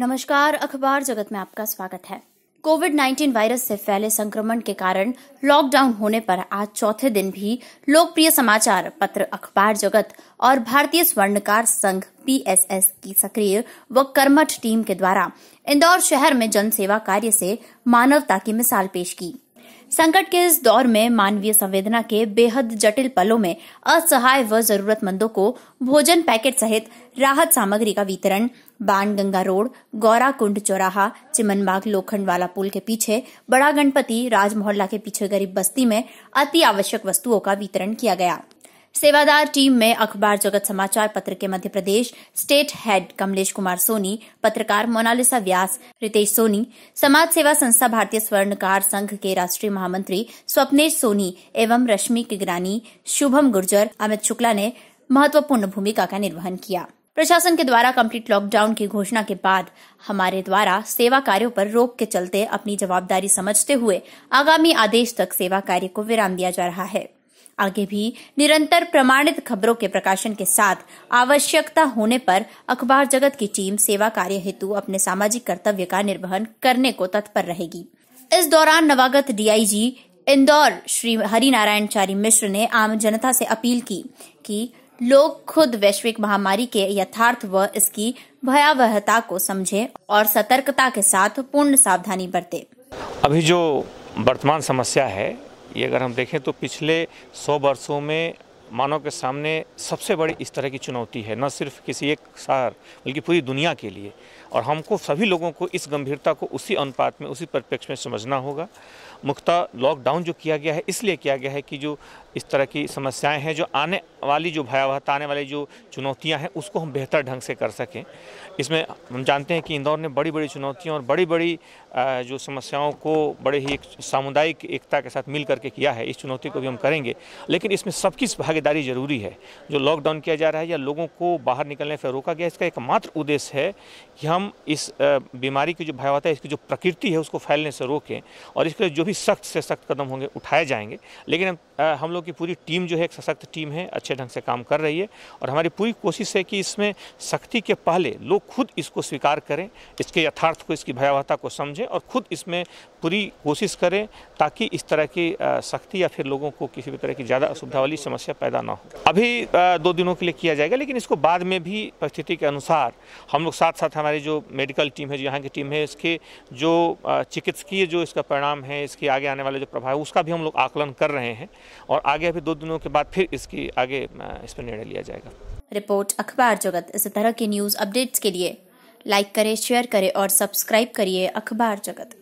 नमस्कार अखबार जगत में आपका स्वागत है कोविड 19 वायरस से फैले संक्रमण के कारण लॉकडाउन होने पर आज चौथे दिन भी लोकप्रिय समाचार पत्र अखबार जगत और भारतीय स्वर्णकार संघ पीएसएस की सक्रिय व कर्मठ टीम के द्वारा इंदौर शहर में जनसेवा कार्य से मानवता की मिसाल पेश की संकट के इस दौर में मानवीय संवेदना के बेहद जटिल पलों में असहाय व जरूरतमंदों को भोजन पैकेट सहित राहत सामग्री का वितरण बाणगंगा रोड गौरा कुंड चौराहा चिमनबाग लोखंड वाला पुल के पीछे बड़ा गणपति राज मोहल्ला के पीछे गरीब बस्ती में अति आवश्यक वस्तुओं का वितरण किया गया सेवादार टीम में अखबार जगत समाचार पत्र के मध्य प्रदेश स्टेट हेड कमलेश कुमार सोनी पत्रकार मोनालिसा व्यास रितेश सोनी समाज सेवा संस्था भारतीय स्वर्णकार संघ के राष्ट्रीय महामंत्री स्वप्नेश सोनी एवं रश्मि किगरानी शुभम गुर्जर अमित शुक्ला ने महत्वपूर्ण भूमिका का निर्वहन किया प्रशासन के द्वारा कंप्लीट लॉकडाउन की घोषणा के बाद हमारे द्वारा सेवा कार्यों पर रोक के चलते अपनी जवाबदारी समझते हुए आगामी आदेश तक सेवा कार्य को विराम दिया जा रहा है आगे भी निरंतर प्रमाणित खबरों के प्रकाशन के साथ आवश्यकता होने पर अखबार जगत की टीम सेवा कार्य हेतु अपने सामाजिक कर्तव्य का निर्वहन करने को तत्पर रहेगी इस दौरान नवागत डीआईजी इंदौर श्री हरिनारायण चारी मिश्र ने आम जनता से अपील की कि लोग खुद वैश्विक महामारी के यथार्थ व इसकी भयावहता को समझें और सतर्कता के साथ पूर्ण सावधानी बरते अभी जो वर्तमान समस्या है ये अगर हम देखें तो पिछले सौ वर्षों में मानव के सामने सबसे बड़ी इस तरह की चुनौती है न सिर्फ किसी एक शहर बल्कि पूरी दुनिया के लिए और हमको सभी लोगों को इस गंभीरता को उसी अनुपात में उसी परिप्रेक्ष्य में समझना होगा मुख्यतः लॉकडाउन जो किया गया है इसलिए किया गया है कि जो इस तरह की समस्याएं हैं जो आने वाली जो भयावहता आने वाली जो चुनौतियां हैं उसको हम बेहतर ढंग से कर सकें इसमें हम जानते हैं कि इंदौर ने बड़ी बड़ी चुनौतियों और बड़ी बड़ी जो समस्याओं को बड़े ही एक सामुदायिक एकता के साथ मिल करके किया है इस चुनौती को भी हम करेंगे लेकिन इसमें सबकी भागीदारी ज़रूरी है जो लॉकडाउन किया जा रहा है या लोगों को बाहर निकलने से रोका गया इसका एकमात्र उद्देश्य है कि हम इस बीमारी की जो भयावहता है इसकी जो प्रकृति है उसको फैलने से रोकें और इसके लिए जो भी सख्त से सख्त कदम होंगे उठाए जाएंगे लेकिन हम हम लोग की पूरी टीम जो है एक सशक्त टीम है अच्छे ढंग से काम कर रही है और हमारी पूरी कोशिश है कि इसमें सख्ती के पहले लोग खुद इसको स्वीकार करें इसके यथार्थ को इसकी भयावहता को समझें और खुद इसमें पूरी कोशिश करें ताकि इस तरह की सख्ती या फिर लोगों को किसी भी तरह की ज़्यादा असुविधा वाली समस्या पैदा ना हो अभी दो दिनों के लिए किया जाएगा लेकिन इसको बाद में भी परिस्थिति के अनुसार हम लोग साथ साथ हमारी जो मेडिकल टीम है जो यहाँ की टीम है इसके जो चिकित्सकीय जो इसका परिणाम है इसके आगे आने वाले जो प्रभाव है उसका भी हम लोग आकलन कर रहे हैं और आगे अभी दो दिनों के बाद फिर इसकी आगे इस पर निर्णय लिया जाएगा रिपोर्ट अखबार जगत इस तरह की न्यूज़ अपडेट्स के लिए लाइक करें शेयर करें और सब्सक्राइब करिए अखबार जगत